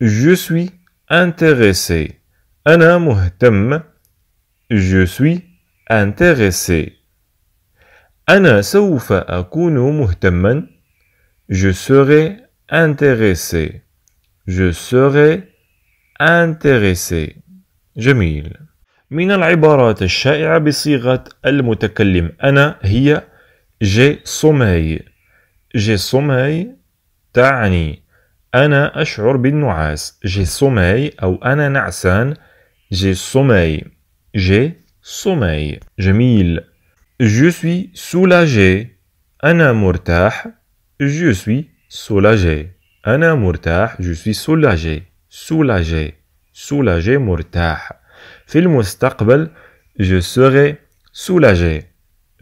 Je suis intéressé. أنا مهتم. Je suis intéressé. أنا سوف أكون مهتما. Je serai intéressé. Je serai intéressé. جميل. من العبارات الشائعة بصيغة المتكلم أنا هي j'ai sommeil. J'ai sommeil تعني أنا أشعر بالنعاس جي سومي أو أنا نعسان جي سومي جي سومي جميل جو سوي سولاجي أنا مرتاح جو سوي سولاجي أنا مرتاح جو سوي سولاجي سولاجي سولاجي مرتاح في المستقبل جو سوري سولاجي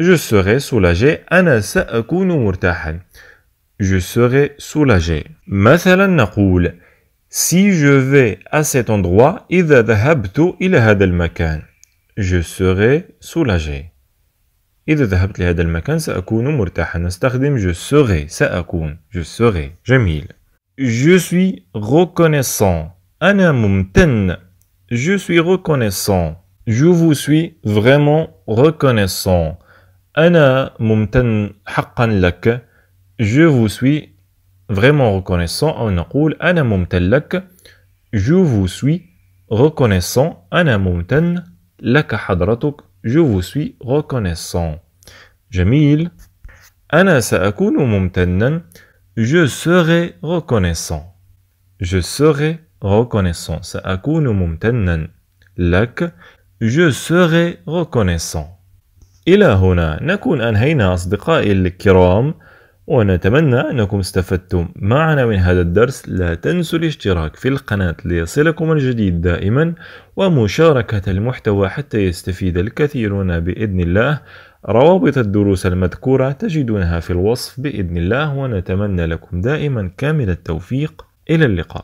جو سوري سولاجي أنا سأكون مرتاحا je serai soulagé. مثلا نقول Si je vais à cet endroit, إذا ذهبت إلى هذا المكان, je serai soulagé. إذا ذهبت لهذا المكان سأكون مرتاحا. نستخدم je serai, سأكون, je serai. جميل. Je suis reconnaissant. أنا ممتن. Je suis reconnaissant. Je vous suis vraiment reconnaissant. أنا ممتن حقا لك. Je vous suis vraiment reconnaissant. On ممتن لك. Je vous suis reconnaissant. Je vous suis reconnaissant. Jamil. Je serai reconnaissant. Je serai reconnaissant. Je serai reconnaissant. Je serai lak. Je serai reconnaissant. إلى هنا نكون أنهينا أصدقائي الكرام ونتمنى أنكم استفدتم معنا من هذا الدرس لا تنسوا الاشتراك في القناة ليصلكم الجديد دائما ومشاركة المحتوى حتى يستفيد الكثيرون بإذن الله روابط الدروس المذكورة تجدونها في الوصف بإذن الله ونتمنى لكم دائما كامل التوفيق إلى اللقاء